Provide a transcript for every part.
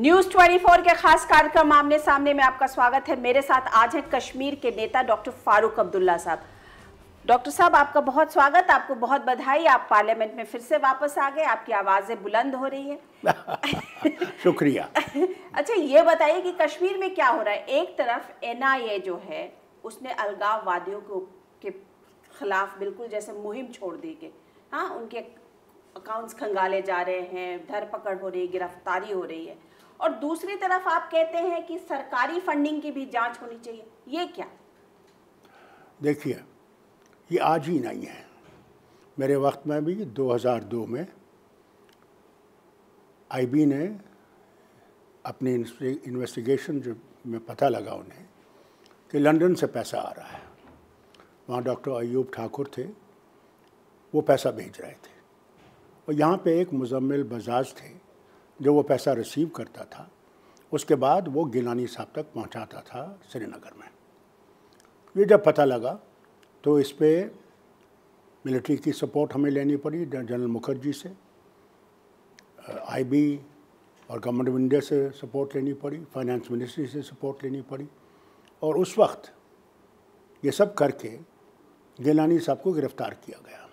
News 24 के खास कार्यक्रम आमने सामने में आपका स्वागत है मेरे साथ आज है कश्मीर के नेता डॉक्टर फारूक अब्दुल्ला साहब डॉक्टर साहब आपका बहुत स्वागत आपको बहुत बधाई आप पार्लियामेंट में फिर से वापस आ गए आपकी आवाज़ें बुलंद हो रही है शुक्रिया अच्छा ये बताइए कि कश्मीर में क्या हो रहा है एक तरफ एन जो है उसने अलगाववादियों के खिलाफ बिल्कुल जैसे मुहिम छोड़ दी के हाँ उनके अकाउंट्स खंगाले जा रहे हैं धरपकड़ हो रही है गिरफ्तारी हो रही है और दूसरी तरफ आप कहते हैं कि सरकारी फंडिंग की भी जांच होनी चाहिए ये क्या देखिए ये आज ही नहीं है मेरे वक्त में भी 2002 में आईबी ने अपनी इन्वेस्टिगेशन जो में पता लगा उन्हें कि लंदन से पैसा आ रहा है वहाँ डॉक्टर अयूब ठाकुर थे वो पैसा भेज रहे थे और यहाँ पे एक मुजम्मिल बजाज थे जो वो पैसा रिसीव करता था उसके बाद वो गिलानी साहब तक पहुँचाता था श्रीनगर में ये जब पता लगा तो इस पर मिलिट्री की सपोर्ट हमें लेनी पड़ी जनरल मुखर्जी से आईबी और गवर्नमेंट ऑफ इंडिया से सपोर्ट लेनी पड़ी फाइनेंस मिनिस्ट्री से सपोर्ट लेनी पड़ी और उस वक्त ये सब करके गिलानी साहब को गिरफ़्तार किया गया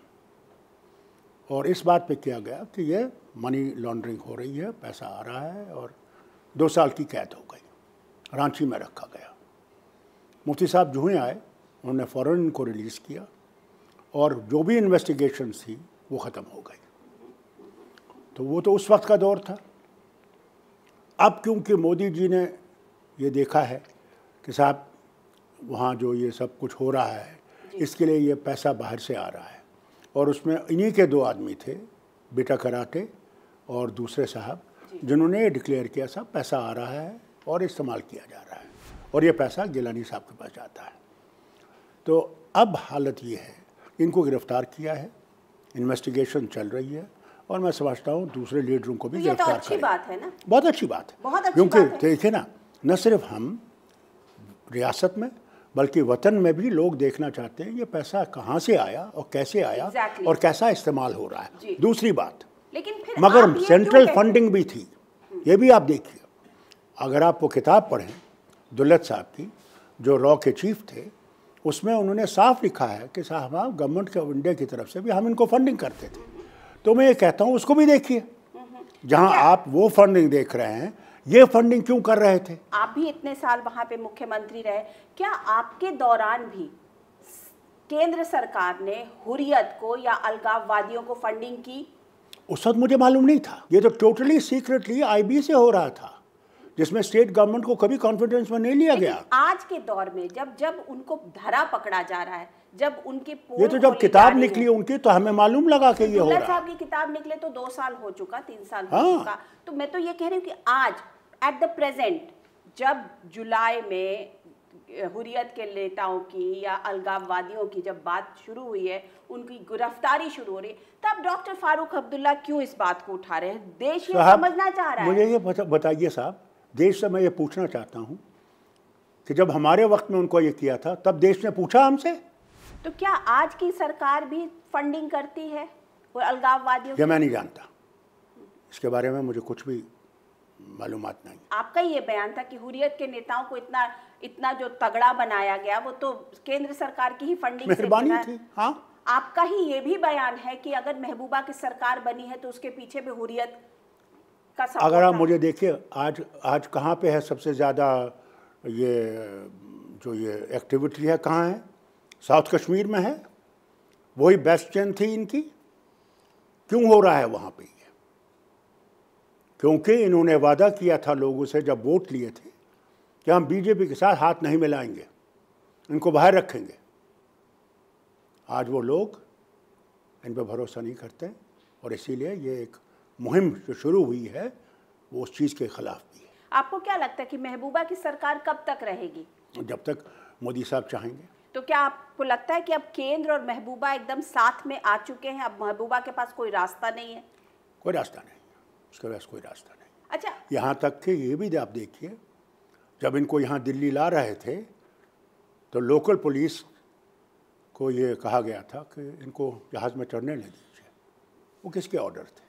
और इस बात पे किया गया कि ये मनी लॉन्ड्रिंग हो रही है पैसा आ रहा है और दो साल की कैद हो गई रांची में रखा गया मुफ्ती साहब जूहें आए उन्होंने फ़ौरन इनको रिलीज़ किया और जो भी इन्वेस्टिगेशन थी वो ख़त्म हो गई तो वो तो उस वक्त का दौर था अब क्योंकि मोदी जी ने ये देखा है कि साहब वहाँ जो ये सब कुछ हो रहा है इसके लिए ये पैसा बाहर से आ रहा है और उसमें इन्हीं के दो आदमी थे बेटा कराटे और दूसरे साहब जिन्होंने ये डिक्लेयर किया साहब पैसा आ रहा है और इस्तेमाल किया जा रहा है और ये पैसा गिलानी साहब के पास जाता है तो अब हालत ये है इनको गिरफ्तार किया है इन्वेस्टिगेशन चल रही है और मैं समझता हूँ दूसरे लीडरों को भी तो, तो गिरफ्तार तो बात है ना बहुत अच्छी बात है क्योंकि देखिए ना न सिर्फ हम रियासत में बल्कि वतन में भी लोग देखना चाहते हैं ये पैसा कहाँ से आया और कैसे आया exactly. और कैसा इस्तेमाल हो रहा है दूसरी बात लेकिन फिर मगर सेंट्रल फंडिंग भी थी ये भी आप देखिए अगर आप वो किताब पढ़ें दुल्लत साहब की जो रॉ के चीफ थे उसमें उन्होंने साफ लिखा है कि साहब आप गवर्नमेंट ऑफ इंडिया की तरफ से भी हम इनको फंडिंग करते थे तो मैं ये कहता हूँ उसको भी देखिए हम्म, हम्म। जहाँ आप वो फंडिंग देख रहे हैं ये फंडिंग क्यों कर रहे थे आप भी इतने साल वहाँ पे मुख्यमंत्री रहे क्या आपके दौरान भी केंद्र सरकार ने हुरियत को या अलगाववादियों को फंडिंग की उस वक्त मुझे मालूम नहीं था ये तो टोटली सीक्रेटली आईबी से हो रहा था जिसमें स्टेट गवर्नमेंट को कभी कॉन्फिडेंस में नहीं लिया गया आज के दौर में जब जब उनको धरा पकड़ा जा रहा है जब उनके ये तो जब किताब निकली उनकी तो हमें मालूम लगा कि ये हो रहा साहब की किताब निकले तो दो साल हो चुका तीन साल हो हाँ। चुका तो मैं तो ये कह रही हूँ कि आज एट द प्रेजेंट जब जुलाई में हुरियत के नेताओं की या अलगाववादियों की जब बात शुरू हुई है उनकी गिरफ्तारी शुरू हो रही है तब डॉक्टर फारूक अब्दुल्ला क्यों इस बात को उठा रहे हैं देश ये समझना चाह रहा है मुझे ये बताइए साहब देश से मैं ये पूछना चाहता हूँ कि जब हमारे वक्त में उनको ये किया था तब देश ने पूछा हमसे तो क्या आज की सरकार भी फंडिंग करती है और अलगाववादियों ये मैं नहीं जानता इसके बारे में मुझे कुछ भी मालूम नहीं आपका ये बयान था कि हुरियत के नेताओं को इतना इतना जो तगड़ा बनाया गया वो तो केंद्र सरकार की ही फंडिंग मेहरबानी थी हाँ आपका ही ये भी बयान है कि अगर महबूबा की सरकार बनी है तो उसके पीछे भी हुरियत का अगर आप मुझे देखिए आज आज कहाँ पे है सबसे ज़्यादा ये जो ये एक्टिविटी है कहाँ है साउथ कश्मीर में है वही बेस्ट चैन थी इनकी क्यों हो रहा है वहाँ पे क्योंकि इन्होंने वादा किया था लोगों से जब वोट लिए थे कि हम बीजेपी के साथ हाथ नहीं मिलाएंगे इनको बाहर रखेंगे आज वो लोग इन पर भरोसा नहीं करते और इसीलिए ये एक मुहिम जो शुरू हुई है वो उस चीज़ के खिलाफ भी है आपको क्या लगता है कि महबूबा की सरकार कब तक रहेगी जब तक मोदी साहब चाहेंगे तो क्या आपको लगता है कि अब केंद्र और महबूबा एकदम साथ में आ चुके हैं अब महबूबा के पास कोई रास्ता नहीं है कोई रास्ता नहीं उसके पास कोई रास्ता नहीं अच्छा यहाँ तक कि ये भी आप देखिए जब इनको यहाँ दिल्ली ला रहे थे तो लोकल पुलिस को ये कहा गया था कि इनको जहाज़ में चढ़ने नहीं दीजिए वो किसके ऑर्डर थे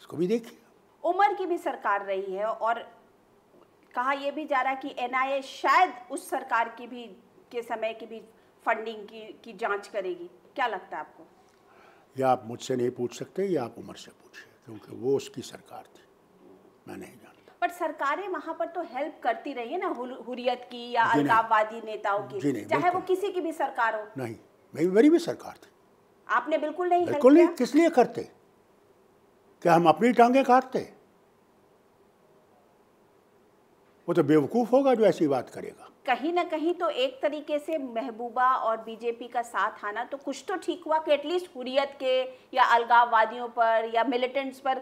इसको भी देखिए उमर की भी सरकार रही है और कहा यह भी जा रहा है कि एनआईए शायद उस सरकार की भी के समय की भी फंडिंग की की जांच करेगी क्या लगता है आपको यह आप मुझसे नहीं पूछ सकते या आप उमर से पूछिए क्योंकि वो उसकी सरकार थी मैं नहीं जानता पर सरकारें वहाँ पर तो हेल्प करती रही है ना हुरियत की या अलगाववादी नेताओं की चाहे वो किसी की भी सरकार हो नहीं मेरी मेरी भी सरकार थी आपने बिल्कुल नहीं बिल्कुल नहीं किस लिए करते क्या हम अपनी टांगे काटते वो तो बेवकूफ़ होगा जो ऐसी बात करेगा कहीं ना कहीं तो एक तरीके से महबूबा और बीजेपी का साथ आना तो कुछ तो ठीक हुआ कि एटलीस्ट हुरियत के या अलगाववादियों पर या मिलिटेंट्स पर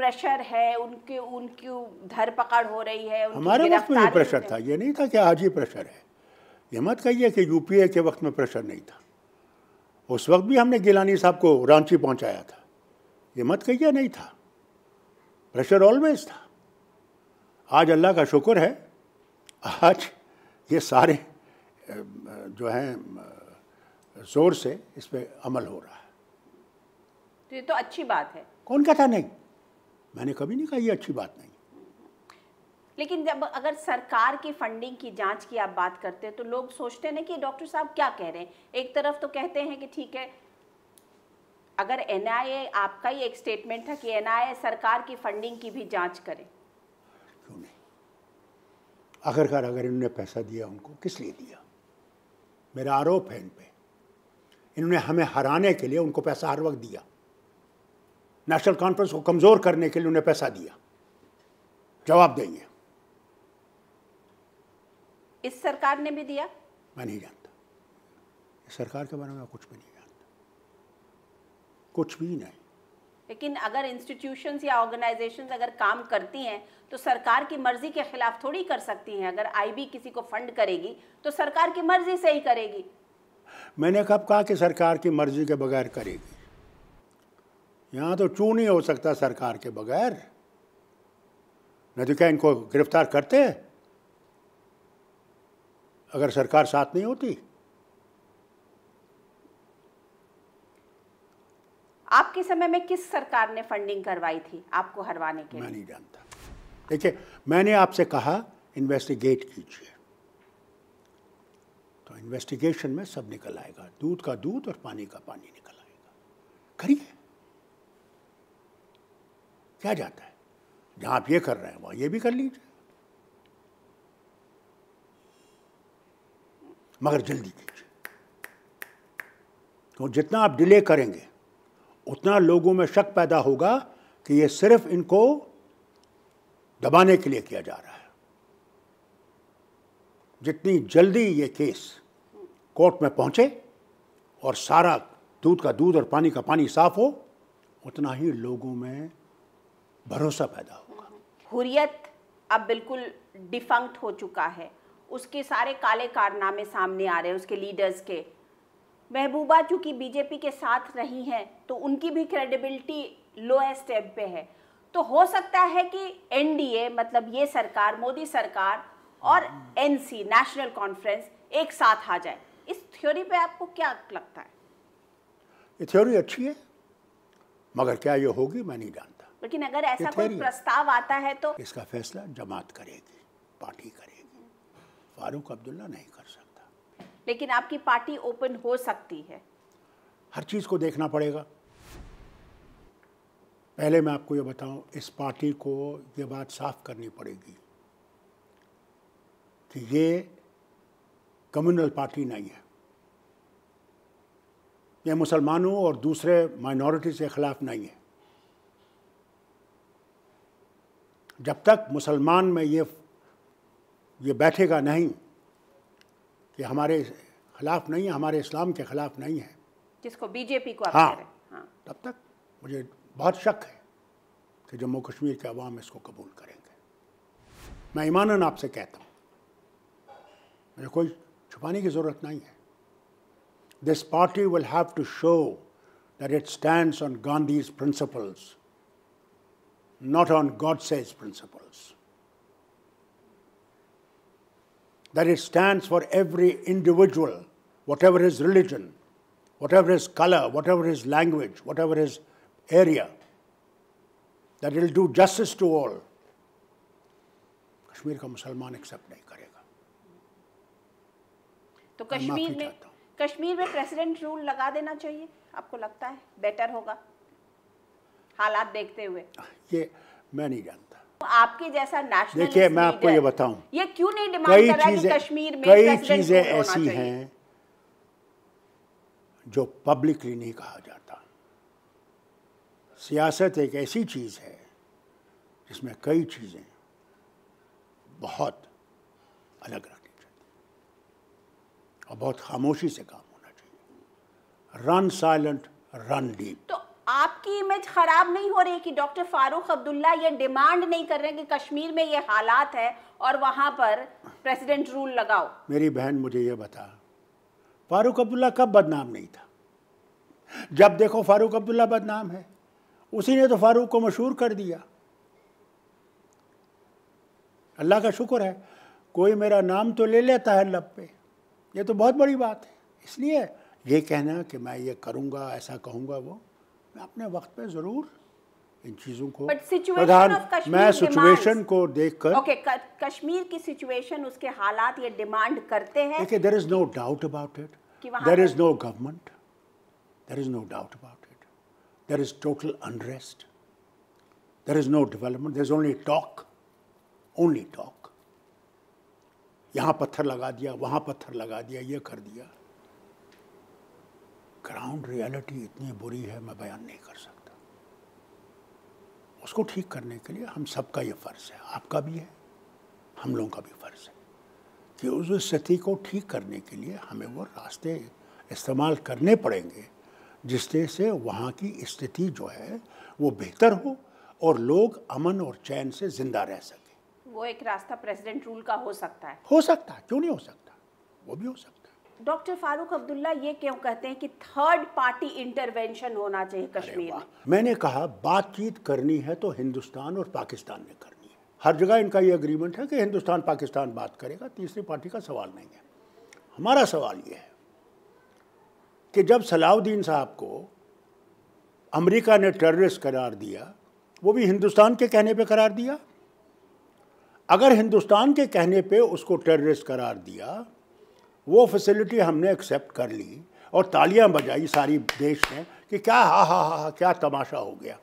प्रेशर है उनके उनकी धरपकड़ हो रही है हमारे वक्त में प्रेशर था ये नहीं था कि आज ही प्रेशर है ये मत कहिए कि यूपीए के वक्त में प्रेशर नहीं था उस वक्त भी हमने गिलानी साहब को रांची पहुंचाया था ये मत कहिए नहीं था प्रेशर ऑलवेज था आज अल्लाह का शुक्र है आज ये सारे जो हैं ज़ोर से इस पर अमल हो रहा है तो ये तो अच्छी बात है कौन कहता नहीं मैंने कभी नहीं कहा ये अच्छी बात नहीं लेकिन जब अगर सरकार की फंडिंग की जांच की आप बात करते हैं तो लोग सोचते हैं कि डॉक्टर साहब क्या कह रहे हैं एक तरफ तो कहते हैं कि ठीक है अगर एनआईए आपका ही एक स्टेटमेंट था कि एनआईए सरकार की फंडिंग की भी जांच करे आखिरकार अगर इन्होंने पैसा दिया उनको किस लिए दिया मेरा आरोप है इन पर इन्होंने हमें हराने के लिए उनको पैसा हर वक्त दिया नेशनल कॉन्फ्रेंस को कमज़ोर करने के लिए उन्हें पैसा दिया जवाब देंगे इस सरकार ने भी दिया मैं नहीं जानता इस सरकार के बारे में कुछ भी नहीं जानता कुछ भी नहीं लेकिन अगर इंस्टीट्यूशंस या ऑर्गेनाइजेशंस अगर काम करती हैं तो सरकार की मर्जी के खिलाफ थोड़ी कर सकती हैं अगर आईबी किसी को फंड करेगी तो सरकार की मर्जी से ही करेगी मैंने कब कहा कि सरकार की मर्जी के बगैर करेगी यहाँ तो चू नहीं हो सकता सरकार के बगैर नहीं तो क्या इनको गिरफ्तार करते अगर सरकार साथ नहीं होती आपके समय में किस सरकार ने फंडिंग करवाई थी आपको हरवाने के मैं नहीं जानता देखिए मैंने आपसे कहा इन्वेस्टिगेट कीजिए तो इन्वेस्टिगेशन में सब निकल आएगा दूध का दूध और पानी का पानी निकल आएगा करिए क्या जाता है जहां आप ये कर रहे हैं वहां ये भी कर लीजिए मगर जल्दी कीजिए तो जितना आप डिले करेंगे उतना लोगों में शक पैदा होगा कि ये सिर्फ इनको दबाने के लिए किया जा रहा है जितनी जल्दी ये केस कोर्ट में पहुंचे और सारा दूध का दूध और पानी का पानी साफ हो उतना ही लोगों में भरोसा पैदा होगा हुरियत अब बिल्कुल डिफंक्ट हो चुका है उसके सारे काले कारनामे सामने आ रहे हैं उसके लीडर्स के महबूबा चूंकि बीजेपी के साथ नहीं है तो उनकी भी क्रेडिबिलिटी लोएस्ट एब पे है तो हो सकता है कि एनडीए मतलब ये सरकार मोदी सरकार और एनसी नेशनल कॉन्फ्रेंस एक साथ आ जाए इस थ्योरी पे आपको क्या लगता है ये थ्योरी अच्छी है मगर क्या ये होगी मैं नहीं जानता लेकिन अगर ऐसा कोई प्रस्ताव आता है तो इसका फैसला जमात करेगी पार्टी करेगी फारूक अब्दुल्ला नहीं कर सकता लेकिन आपकी पार्टी ओपन हो सकती है हर चीज़ को देखना पड़ेगा पहले मैं आपको ये बताऊं इस पार्टी को ये बात साफ करनी पड़ेगी कि ये कम्युनल पार्टी नहीं है ये मुसलमानों और दूसरे माइनॉरिटीज़ के ख़िलाफ़ नहीं है जब तक मुसलमान में ये ये बैठेगा नहीं ये हमारे खिलाफ नहीं है हमारे इस्लाम के खिलाफ नहीं है जिसको बीजेपी को हाँ, हाँ तब तक मुझे बहुत शक है कि जम्मू कश्मीर के अवाम इसको कबूल करेंगे मैं ईमानन आपसे कहता हूँ मुझे कोई छुपाने की ज़रूरत नहीं है this party will have to show that it stand on Gandhi's principles not on Godse's principles that it stands for every individual, whatever his religion, whatever his color, whatever his language, whatever his area, that it will do justice to all. Kashmiri ka Musalman accept nahi karega. To Kashmir Kashmir mein president rule laga dena chahiye. Aapko lagta hai better hoga. Halat dekhte hue. Ye main nahi janta. आपके जैसा national देखिए मैं आपको ये बताऊं ये क्यों नहीं डिमांड कई चीजें कश्मीर में कई चीजें ऐसी हैं जो पब्लिकली नहीं कहा जाता सियासत एक ऐसी चीज है जिसमें कई चीजें बहुत अलग रखनी चाहिए और बहुत खामोशी से काम होना चाहिए रन साइलेंट रन डीप तो आपकी इमेज ख़राब नहीं हो रही कि डॉक्टर फारूक अब्दुल्ला ये डिमांड नहीं कर रहे कि कश्मीर में ये हालात है और वहां पर प्रेसिडेंट रूल लगाओ मेरी बहन मुझे ये बता फारूक अब्दुल्ला कब बदनाम नहीं था जब देखो फारूक अब्दुल्ला बदनाम है उसी ने तो फारूक को मशहूर कर दिया अल्लाह का शुक्र है कोई मेरा नाम तो ले लेता है लब पे ये तो बहुत बड़ी बात है इसलिए ये कहना कि मैं ये करूँगा ऐसा कहूँगा वो मैं अपने वक्त पे जरूर इन चीज़ों को प्रधान मैं सिचुएशन को देखकर ओके कश्मीर की सिचुएशन उसके हालात ये डिमांड करते हैं देखिए there is no doubt about it there is no government there is no doubt about it there is total unrest there is no development there is only talk only talk यहाँ पत्थर लगा दिया वहाँ पत्थर लगा दिया ये कर दिया ग्राउंड रियलिटी इतनी बुरी है मैं बयान नहीं कर सकता उसको ठीक करने के लिए हम सबका ये फ़र्ज़ है आपका भी है हम लोगों का भी फ़र्ज़ है कि उस स्थिति को ठीक करने के लिए हमें वो रास्ते इस्तेमाल करने पड़ेंगे जिससे से वहाँ की स्थिति जो है वो बेहतर हो और लोग अमन और चैन से ज़िंदा रह सकें वो एक रास्ता प्रेसिडेंट रूल का हो सकता है हो सकता है क्यों नहीं हो सकता वो भी हो सकता डॉक्टर फारूक अब्दुल्ला ये क्यों कहते हैं कि थर्ड पार्टी इंटरवेंशन होना चाहिए कश्मीर में मैंने कहा बातचीत करनी है तो हिंदुस्तान और पाकिस्तान में करनी है हर जगह इनका ये अग्रीमेंट है कि हिंदुस्तान पाकिस्तान बात करेगा तीसरी पार्टी का सवाल नहीं है हमारा सवाल ये है कि जब सलाउद्दीन साहब को अमरीका ने टेररिस्ट करार दिया वो भी हिंदुस्तान के कहने पर करार दिया अगर हिंदुस्तान के कहने पर उसको टेररिस्ट करार दिया वो फैसिलिटी हमने एक्सेप्ट कर ली और तालियां बजाई सारी देश ने कि क्या हा हा हा हा क्या तमाशा हो गया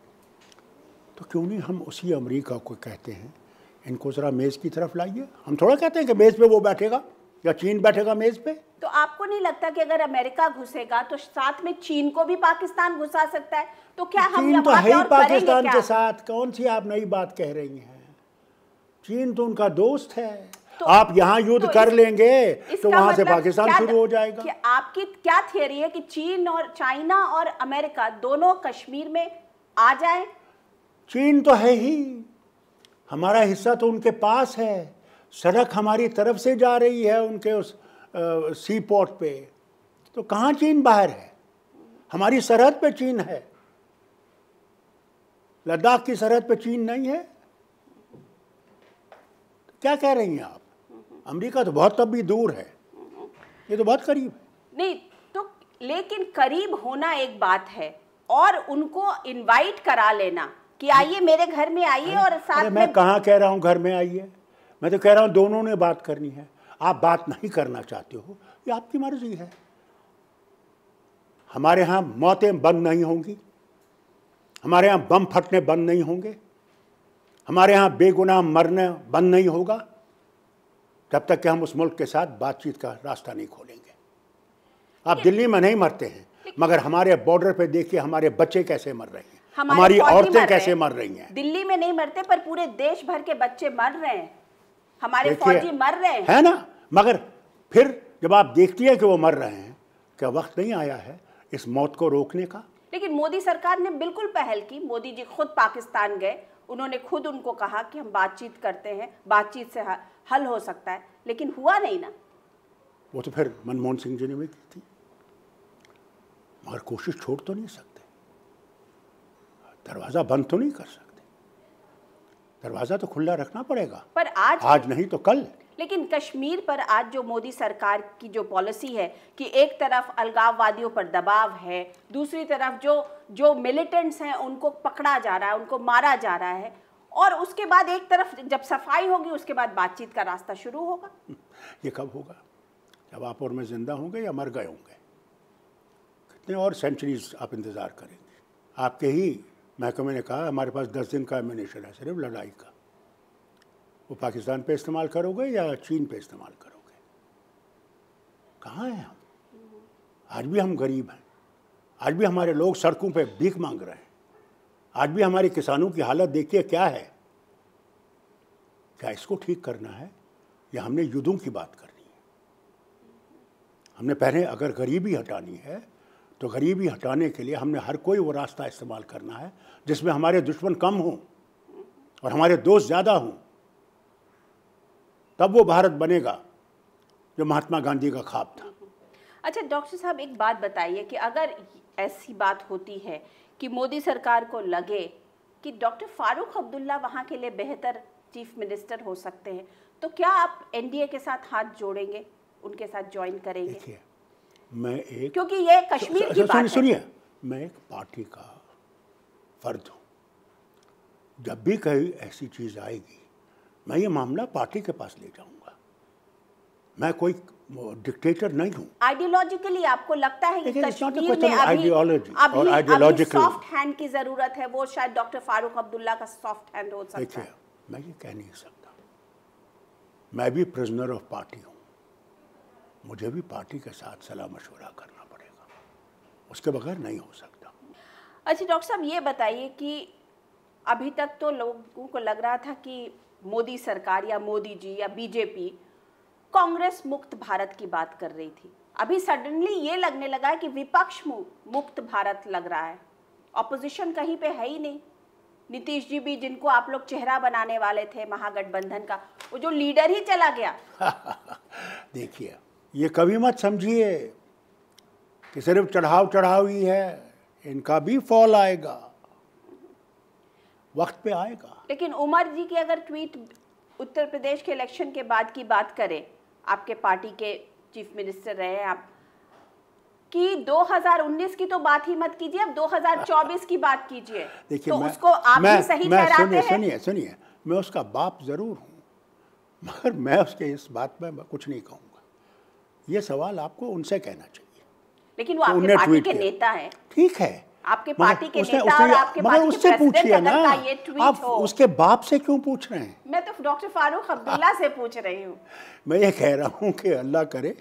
तो क्यों नहीं हम उसी अमेरिका को कहते हैं इनको ज़रा मेज़ की तरफ लाइए हम थोड़ा कहते हैं कि मेज़ पे वो बैठेगा या चीन बैठेगा मेज़ पे तो आपको नहीं लगता कि अगर अमेरिका घुसेगा तो साथ में चीन को भी पाकिस्तान घुसा सकता है तो क्या हम तो है ही पाकिस्तान के साथ कौन सी आप नई बात कह रही हैं चीन तो उनका दोस्त है तो आप यहाँ युद्ध तो कर इस, लेंगे तो वहां मतलब से पाकिस्तान शुरू हो जाएगा कि आपकी क्या थियरी है कि चीन और चाइना और अमेरिका दोनों कश्मीर में आ जाए चीन तो है ही हमारा हिस्सा तो उनके पास है सड़क हमारी तरफ से जा रही है उनके उस सी पोर्ट पे तो कहाँ चीन बाहर है हमारी सरहद पे चीन है लद्दाख की सरहद पे चीन नहीं है क्या कह रही हैं आप अमेरिका तो बहुत तब भी दूर है ये तो बहुत करीब नहीं तो लेकिन करीब होना एक बात है और उनको इनवाइट करा लेना कि आइए मेरे घर में आइए और साथ मैं में... कहाँ कह रहा हूँ घर में आइए मैं तो कह रहा हूँ दोनों ने बात करनी है आप बात नहीं करना चाहते हो ये आपकी मर्जी है हमारे यहाँ मौतें बंद नहीं होंगी हमारे यहाँ बम फटने बंद नहीं होंगे हमारे यहाँ बेगुनाह मरना बंद नहीं होगा तब तक कि हम उस मुल्क के साथ बातचीत का रास्ता नहीं खोलेंगे आप दिल्ली में नहीं मरते हैं मगर हमारे बॉर्डर पे देखिए हमारे बच्चे कैसे मर रहे हैं हमारी औरतें कैसे मर रही हैं दिल्ली में नहीं मरते पर पूरे देश भर के बच्चे मर रहे हैं हमारे फौजी मर रहे हैं है ना मगर फिर जब आप देखती है कि वो मर रहे हैं क्या वक्त नहीं आया है इस मौत को रोकने का लेकिन मोदी सरकार ने बिल्कुल पहल की मोदी जी खुद पाकिस्तान गए उन्होंने खुद उनको कहा कि हम बातचीत करते हैं बातचीत से हल हो सकता है लेकिन हुआ नहीं ना वो तो फिर मनमोहन सिंह जी ने भी की थी मगर कोशिश छोड़ तो नहीं सकते दरवाज़ा बंद तो नहीं कर सकते दरवाज़ा तो खुला रखना पड़ेगा पर आज आज नहीं तो कल लेकिन कश्मीर पर आज जो मोदी सरकार की जो पॉलिसी है कि एक तरफ अलगाववादियों पर दबाव है दूसरी तरफ जो जो मिलिटेंट्स हैं उनको पकड़ा जा रहा है उनको मारा जा रहा है और उसके बाद एक तरफ जब सफाई होगी उसके बाद बातचीत का रास्ता शुरू होगा ये कब होगा जब आप और मैं ज़िंदा होंगे या मर गए होंगे कितने और सेंचुरीज आप इंतज़ार करेंगे आपके ही महकमे ने कहा हमारे पास दस दिन का एमिनेशन है सिर्फ लड़ाई का वो पाकिस्तान पे इस्तेमाल करोगे या चीन पे इस्तेमाल करोगे कहाँ हैं हम आज भी हम गरीब हैं आज भी हमारे लोग सड़कों पे भीख मांग रहे हैं आज भी हमारे किसानों की हालत देखिए क्या है क्या इसको ठीक करना है या हमने युद्धों की बात करनी है हमने पहले अगर गरीबी हटानी है तो गरीबी हटाने के लिए हमने हर कोई वो रास्ता इस्तेमाल करना है जिसमें हमारे दुश्मन कम हों और हमारे दोस्त ज़्यादा हों तब वो भारत बनेगा जो महात्मा गांधी का ख्वाब था अच्छा डॉक्टर साहब एक बात बताइए कि अगर ऐसी बात होती है कि मोदी सरकार को लगे कि डॉक्टर फारूक अब्दुल्ला वहाँ के लिए बेहतर चीफ मिनिस्टर हो सकते हैं तो क्या आप एनडीए के साथ हाथ जोड़ेंगे उनके साथ ज्वाइन करेंगे मैं एक क्योंकि ये कश्मीर की अच्छा, बात सुनिए मैं एक पार्टी का फर्ज हूँ जब भी कहीं ऐसी चीज़ आएगी मैं ये मामला पार्टी के पास ले जाऊंगा मैं कोई डिक्टेटर नहीं हूँ आइडियोलॉजिकली आपको लगता है कि सॉफ्ट हैंड की जरूरत है वो शायद डॉक्टर फारूक अब्दुल्ला का सॉफ्ट हैंड हो सकता है मैं ये कह नहीं सकता मैं भी प्रिजनर ऑफ पार्टी हूँ मुझे भी पार्टी के साथ सलाह मशवरा करना पड़ेगा उसके बगैर नहीं हो सकता अच्छा डॉक्टर साहब ये बताइए कि अभी तक तो लोगों को लग रहा था कि मोदी सरकार या मोदी जी या बीजेपी कांग्रेस मुक्त भारत की बात कर रही थी अभी सडनली ये लगने लगा है कि विपक्ष मुक्त भारत लग रहा है ऑपोजिशन कहीं पे है ही नहीं नीतीश जी भी जिनको आप लोग चेहरा बनाने वाले थे महागठबंधन का वो जो लीडर ही चला गया देखिए ये कभी मत समझिए कि सिर्फ चढ़ाव चढ़ाव ही है इनका भी फॉल आएगा वक्त पे आएगा लेकिन उमर जी की अगर ट्वीट उत्तर प्रदेश के इलेक्शन के बाद की बात करें आपके पार्टी के चीफ मिनिस्टर रहे आप कि 2019 की तो बात ही मत कीजिए अब 2024 की बात कीजिए देखिए तो मैं, उसको आप मैं, ही सही मैं, सुनिए सुनिए सुनिए मैं उसका बाप ज़रूर हूँ मगर मैं उसके इस बात में कुछ नहीं कहूँगा ये सवाल आपको उनसे कहना चाहिए लेकिन वो तो आपके पार्टी के नेता है ठीक है आपके पार्टी के उसने, नेता उसने, और आपके मगर उससे ये ट्वीट आप उसके बाप से क्यों पूछ रहे हैं मैं तो डॉक्टर फारूक अब्दुल्ला से पूछ रही हूँ मैं ये कह रहा हूँ कि अल्लाह करे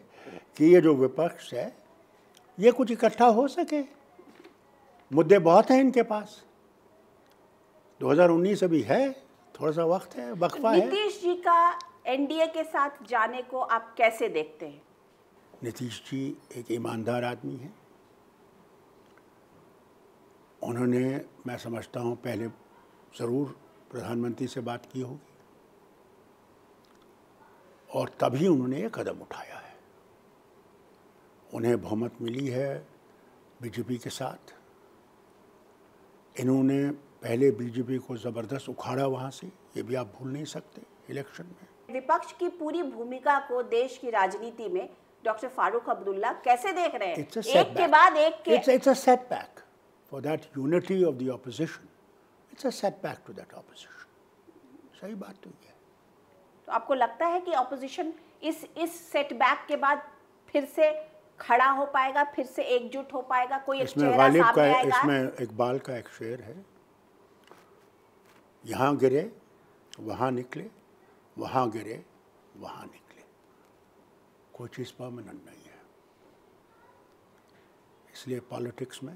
कि ये जो विपक्ष है ये कुछ इकट्ठा हो सके मुद्दे बहुत हैं इनके पास 2019 अभी है थोड़ा सा वक्त है वक्फा नीतीश है नीतीश जी का एनडीए के साथ जाने को आप कैसे देखते हैं नीतीश जी एक ईमानदार आदमी हैं उन्होंने मैं समझता हूँ पहले ज़रूर प्रधानमंत्री से बात की होगी और तभी उन्होंने ये कदम उठाया है उन्हें बहुमत मिली है बीजेपी के साथ इन्होंने पहले बीजेपी को ज़बरदस्त उखाड़ा वहाँ से ये भी आप भूल नहीं सकते इलेक्शन में विपक्ष की पूरी भूमिका को देश की राजनीति में डॉक्टर फारूक अब्दुल्ला कैसे देख रहे हैं एक के बाद एक के it's it's a setback for that unity of the opposition, it's a setback to that opposition. सही बात तो ये तो आपको लगता है कि opposition इस इस setback के बाद फिर से खड़ा हो पाएगा फिर से एकजुट हो पाएगा कोई इसमें गालिब का इसमें इकबाल का एक शेर है यहाँ गिरे वहाँ निकले वहाँ गिरे वहाँ निकले कोई चीज़ परमानेंट नहीं है इसलिए पॉलिटिक्स में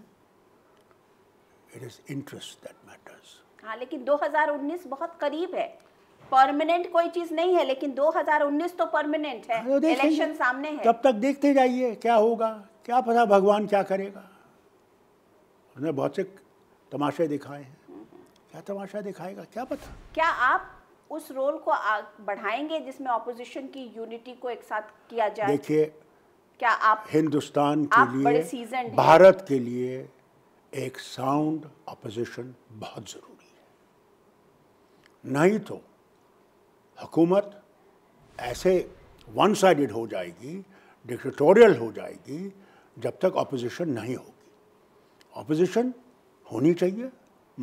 it is interest that matters हाँ लेकिन 2019 बहुत करीब है परमानेंट कोई चीज नहीं है लेकिन 2019 तो परमानेंट है इलेक्शन हाँ, सामने है तब तक देखते जाइए क्या होगा क्या पता भगवान क्या करेगा उसने बहुत से तमाशे दिखाए हैं क्या तमाशा दिखाएगा क्या पता क्या आप उस रोल को बढ़ाएंगे जिसमें ऑपोजिशन की यूनिटी को एक साथ किया जाए देखिए क्या आप हिंदुस्तान के आप लिए भारत के लिए एक साउंड अपोजिशन बहुत ज़रूरी है नहीं तो हुकूमत ऐसे वन साइडेड हो जाएगी डिक्टोरियल हो जाएगी जब तक अपोजिशन नहीं होगी अपोजिशन होनी चाहिए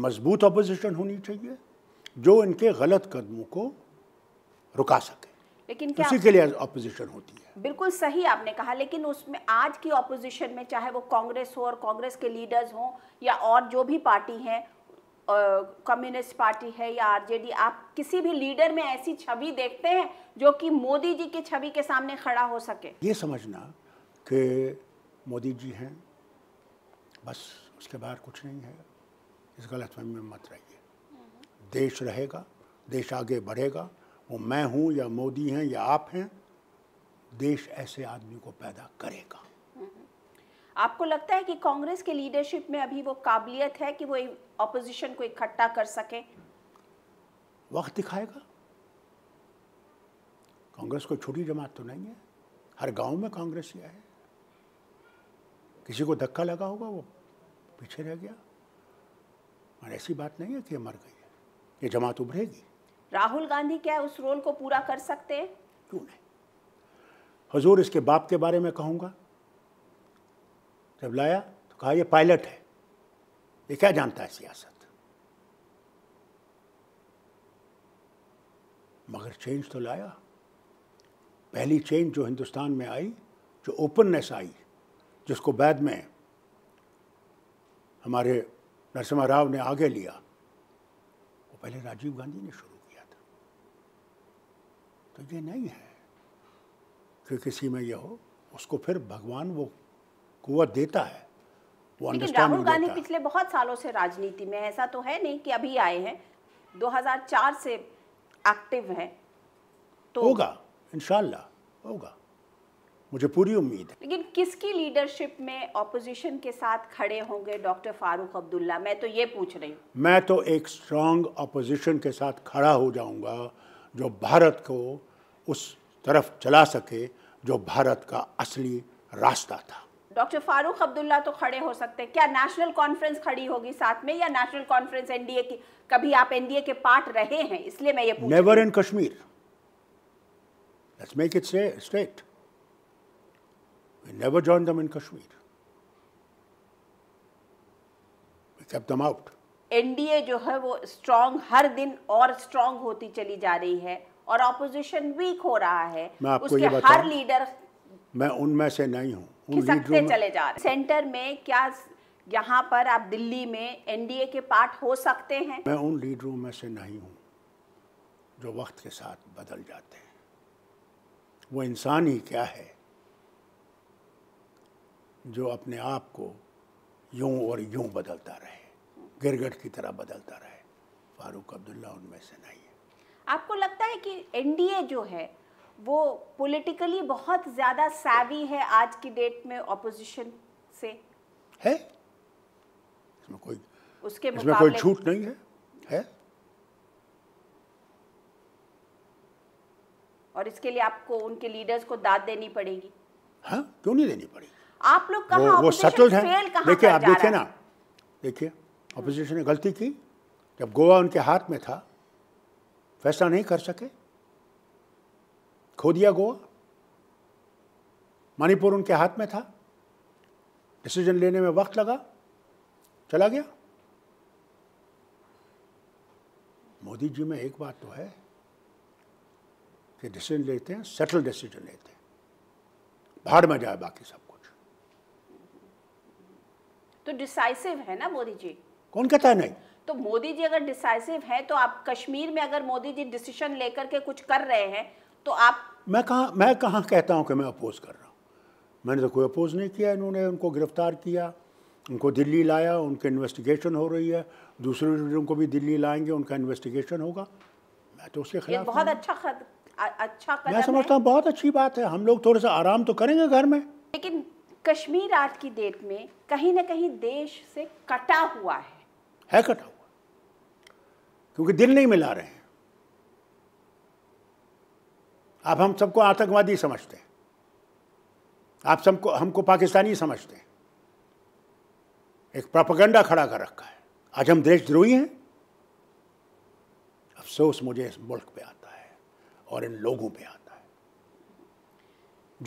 मजबूत अपोजिशन होनी चाहिए जो इनके गलत कदमों को रुका सके लेकिन क्या उसी के लिए ऑपोजिशन होती है बिल्कुल सही आपने कहा लेकिन उसमें आज की ऑपोजिशन में चाहे वो कांग्रेस हो और कांग्रेस के लीडर्स हों या और जो भी पार्टी हैं कम्युनिस्ट पार्टी है या आरजेडी आप किसी भी लीडर में ऐसी छवि देखते हैं जो कि मोदी जी की छवि के सामने खड़ा हो सके ये समझना कि मोदी जी हैं बस उसके बाहर कुछ नहीं है इस गलतफहमी में मत रहिए हम्म। देश रहेगा देश आगे बढ़ेगा वो मैं हूँ या मोदी हैं या आप हैं देश ऐसे आदमी को पैदा करेगा आपको लगता है कि कांग्रेस के लीडरशिप में अभी वो काबिलियत है कि वो अपोजिशन को इकट्ठा कर सके वक्त दिखाएगा कांग्रेस को छोटी जमात तो नहीं है हर गांव में कांग्रेस ही है किसी को धक्का लगा होगा वो पीछे रह गया और ऐसी बात नहीं है कि ये मर गई ये जमात उभरेगी राहुल गांधी क्या उस रोल को पूरा कर सकते हैं क्यों नहीं हजूर इसके बाप के बारे में कहूंगा जब लाया तो कहा ये पायलट है ये क्या जानता है सियासत मगर चेंज तो लाया पहली चेंज जो हिंदुस्तान में आई जो ओपननेस आई जिसको बाद में हमारे नरसिम्हा राव ने आगे लिया वो पहले राजीव गांधी ने शुरू तो ये नहीं है कि किसी में ये हो उसको फिर भगवान वो कुत देता है वो राहुल गांधी पिछले बहुत सालों से राजनीति में ऐसा तो है नहीं कि अभी आए हैं 2004 से एक्टिव हैं तो होगा इनशाला होगा मुझे पूरी उम्मीद है लेकिन किसकी लीडरशिप में ऑपोजिशन के साथ खड़े होंगे डॉक्टर फारूक अब्दुल्ला मैं तो ये पूछ रही हूँ मैं तो एक स्ट्रांग ऑपोजिशन के साथ खड़ा हो जाऊंगा जो भारत को उस तरफ चला सके जो भारत का असली रास्ता था डॉक्टर फारूक अब्दुल्ला तो खड़े हो सकते हैं क्या नेशनल कॉन्फ्रेंस खड़ी होगी साथ में या नेशनल कॉन्फ्रेंस एनडीए की कभी आप एनडीए के पार्ट रहे हैं इसलिए मैं ये never in Kashmir let's make it state we never join them in Kashmir we them out NDA जो है वो स्ट्रांग हर दिन और स्ट्रांग होती चली जा रही है और ऑपोजिशन वीक हो रहा है मैं आपको उसके ये हर लीडर मैं उनमें से नहीं हूँ सकते चले जा रहे सेंटर में क्या यहाँ पर आप दिल्ली में एनडीए के पार्ट हो सकते हैं मैं उन लीडरों में से नहीं हूँ जो वक्त के साथ बदल जाते हैं वो इंसान ही क्या है जो अपने आप को यूं और यूं बदलता रहे गिरगट की तरह बदलता रहे फारूक अब्दुल्ला उनमें से नहीं है आपको लगता है कि एनडीए जो है वो पॉलिटिकली बहुत ज़्यादा सैवी है आज की डेट में ऑपोजिशन से है इसमें कोई उसके इसमें कोई झूठ नहीं है है और इसके लिए आपको उनके लीडर्स को दाद देनी पड़ेगी हाँ क्यों नहीं देनी पड़ेगी आप लोग कहा वो, वो सटल है देखिए आप देखिए ना देखिए अपोजिशन ने गलती की जब गोवा उनके हाथ में था फैसला नहीं कर सके खो दिया गोवा मणिपुर उनके हाथ में था डिसीजन लेने में वक्त लगा चला गया मोदी जी में एक बात तो है कि डिसीजन लेते हैं सेटल डिसीजन लेते हैं भाड़ में जाए बाकी सब कुछ तो डिसाइसिव है ना मोदी जी कौन कहता है नहीं तो मोदी जी अगर डिसाइसिव है तो आप कश्मीर में अगर मोदी जी डिसीजन लेकर के कुछ कर रहे हैं तो आप मैं कहा मैं कहाँ कहता हूँ कि मैं अपोज कर रहा हूँ मैंने तो कोई अपोज नहीं किया इन्होंने उनको गिरफ्तार किया उनको दिल्ली लाया उनके इन्वेस्टिगेशन हो रही है दूसरे लीडरों को भी दिल्ली लाएंगे उनका इन्वेस्टिगेशन होगा मैं तो उसके खिलाफ बहुत अच्छा खद, अ, अच्छा कदम मैं समझता हूँ बहुत अच्छी बात है हम लोग थोड़ा सा आराम तो करेंगे घर में लेकिन कश्मीर आज की डेट में कहीं ना कहीं देश से कटा हुआ है है कटा हुआ क्योंकि दिल नहीं मिला रहे हैं आप हम सबको आतंकवादी समझते हैं आप सबको हमको पाकिस्तानी समझते हैं एक प्रोपगंडा खड़ा कर रखा है आज हम देशद्रोही हैं अफसोस मुझे इस मुल्क पे आता है और इन लोगों पे आता है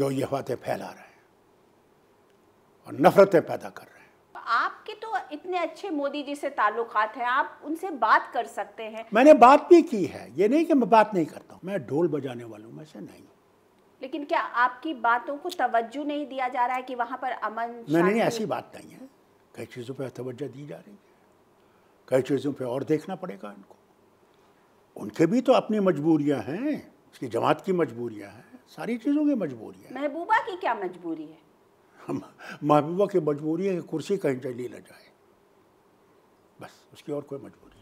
जो ये बातें फैला रहे हैं और नफरतें पैदा कर रहे हैं आपके तो इतने अच्छे मोदी जी से ताल्लुक हैं आप उनसे बात कर सकते हैं मैंने बात भी की है ये नहीं कि मैं बात नहीं करता हूँ मैं ढोल बजाने वाला में से नहीं लेकिन क्या आपकी बातों को तवज्जो नहीं दिया जा रहा है कि वहाँ पर अमन नहीं नहीं ऐसी बात नहीं है कई चीज़ों पर तवज्जो दी जा रही है कई चीज़ों पर और देखना पड़ेगा इनको उनके भी तो अपनी मजबूरियाँ हैं उसकी जमात की मजबूरियाँ हैं सारी चीज़ों की मजबूरियाँ महबूबा की क्या मजबूरी है महबूबा की मजबूरी है कि कुर्सी कहीं डली न जाए बस उसकी और कोई मजबूरी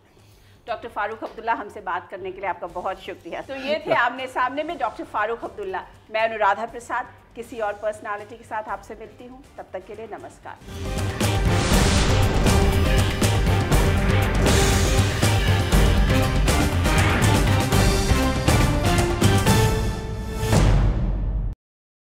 डॉक्टर फारूक अब्दुल्ला हमसे बात करने के लिए आपका बहुत शुक्रिया तो ये थे हाँ। आमने सामने में डॉक्टर फारूक अब्दुल्ला मैं अनुराधा प्रसाद किसी और पर्सनालिटी के साथ आपसे मिलती हूँ तब तक के लिए नमस्कार